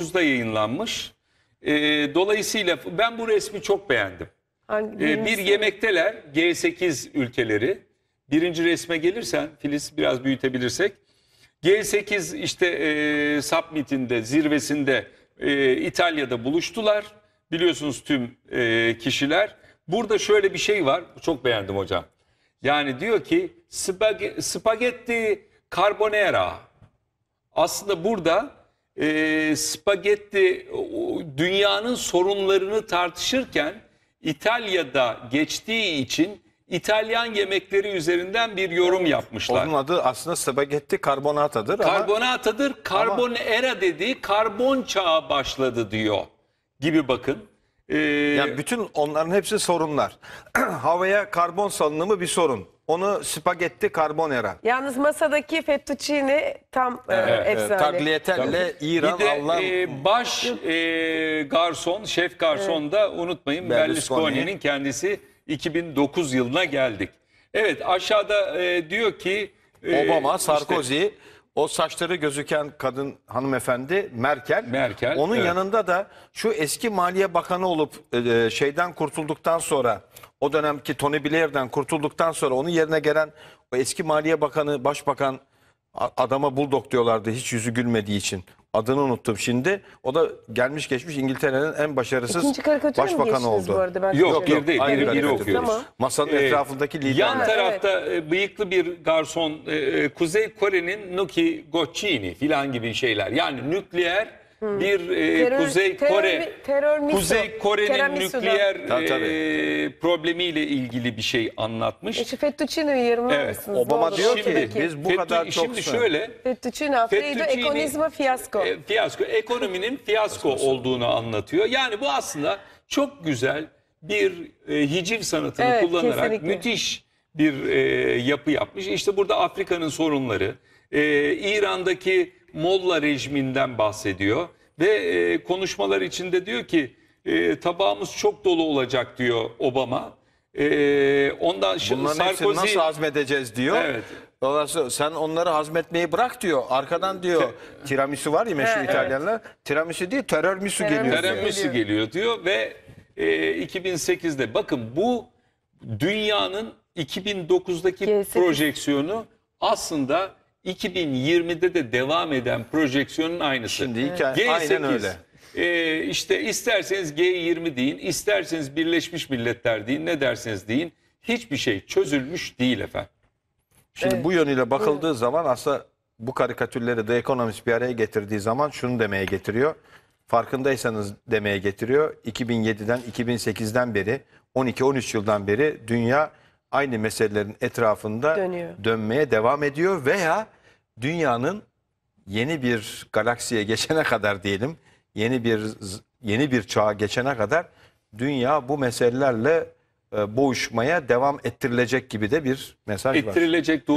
2009'da yayınlanmış. E, dolayısıyla ben bu resmi çok beğendim. Hangi, E, bir yemekteler G8 ülkeleri. Birinci resme gelirsen Filiz biraz büyütebilirsek. G8 işte e, summitinde zirvesinde e, İtalya'da buluştular. Biliyorsunuz tüm e, kişiler. Burada şöyle bir şey var. Çok beğendim hocam. Yani diyor ki spag- spagetti carbonara. Aslında burada e, spagetti dünyanın sorunlarını tartışırken İtalya'da geçtiği için İtalyan yemekleri üzerinden bir yorum yapmışlar. Onun adı aslında spagetti karbonatadır. Karbonatadır, ama... era dediği karbon çağı başladı diyor gibi bakın. Ee, yani bütün onların hepsi sorunlar. Havaya karbon salınımı bir sorun. Onu spagetti karbon karbonera. Yalnız masadaki fettuccine tam e, evet, e, efsane. Evet, tagliatelle İran, bir de, Allah... E, baş e, garson, şef garson evet. da unutmayın Berlusconi'nin kendisi 2009 yılına geldik. Evet aşağıda e, diyor ki... E, Obama, Sarkozy... İşte, o saçları gözüken kadın hanımefendi Merkel. Merkel, Onun evet. yanında da şu eski Maliye Bakanı olup e, e, şeyden kurtulduktan sonra o dönemki Tony Blair'den kurtulduktan sonra onun yerine gelen o eski Maliye Bakanı Başbakan adama buldok diyorlardı hiç yüzü gülmediği için adını unuttum şimdi. O da gelmiş geçmiş İngiltere'nin en başarısız İkinci başbakanı oldu. bu arada? Ben Yok, bir değil. Ayrı Biri- okuyoruz. Masanın Ee, etrafındaki Yan tarafta e, bıyıklı bir garson e, e, Kuzey Kore'nin Nuki Gochini filan gibi şeyler. Yani nükleer bir e, Terör- Kuzey Kore terör miso- Kuzey Kore'nin nükleer Tabii, tabii. e, problemiyle ilgili bir şey anlatmış. Eşi Fettuccine'yi yarımlar Evet, Obama Doğru, diyor ki, ortadaki. biz bu Fettu- kadar çok şimdi sor- şöyle Fettuccine, Alfredo Fettuccine- Econizma Fiasco. e, fiyasko ekonominin fiyasko olduğunu anlatıyor. Yani bu aslında çok güzel bir e, hiciv sanatını Evet, kullanarak kesinlikle. müthiş bir e, yapı yapmış. İşte burada Afrika'nın sorunları, e, İran'daki Molla rejiminden bahsediyor. Ve e, konuşmalar içinde diyor ki e, tabağımız çok dolu olacak diyor Obama. E, ondan şimdi Bunların Sarkozy... nasıl hazmedeceğiz diyor. Evet. Dolayısıyla sen onları hazmetmeyi bırak diyor. Arkadan diyor tiramisu var ya meşhur Evet. İtalyanlar. Tiramisu değil terör misu geliyor. Terör misu geliyor. diyor ve e, 2008'de bakın bu dünyanın 2009'daki Gerisi- projeksiyonu aslında 2020'de de devam eden projeksiyonun aynısı. Şimdi hikaye G8, aynen öyle. E, işte isterseniz G20 deyin, isterseniz Birleşmiş Milletler deyin, ne derseniz deyin. Hiçbir şey çözülmüş değil efendim. Şimdi evet. bu yönüyle bakıldığı evet. zaman aslında bu karikatürleri de ekonomist bir araya getirdiği zaman şunu demeye getiriyor. Farkındaysanız demeye getiriyor. 2007'den 2008'den beri 12-13 yıldan beri dünya aynı meselelerin etrafında Dönüyor. dönmeye devam ediyor veya dünyanın yeni bir galaksiye geçene kadar diyelim, yeni bir yeni bir çağa geçene kadar dünya bu meselelerle e, boğuşmaya devam ettirilecek gibi de bir mesaj var. ettirilecek doğru.